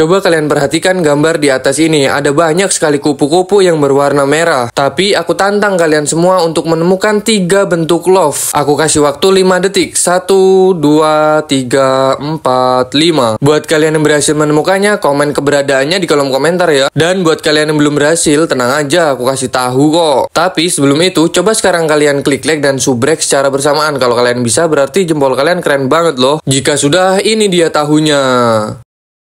Coba kalian perhatikan gambar di atas ini, ada banyak sekali kupu-kupu yang berwarna merah. Tapi aku tantang kalian semua untuk menemukan tiga bentuk love. Aku kasih waktu 5 detik. 1, 2, 3, 4, 5. Buat kalian yang berhasil menemukannya, komen keberadaannya di kolom komentar ya. Dan buat kalian yang belum berhasil, tenang aja, aku kasih tahu kok. Tapi sebelum itu, coba sekarang kalian klik like dan subrek secara bersamaan. Kalau kalian bisa, berarti jempol kalian keren banget loh. Jika sudah, ini dia tahunya.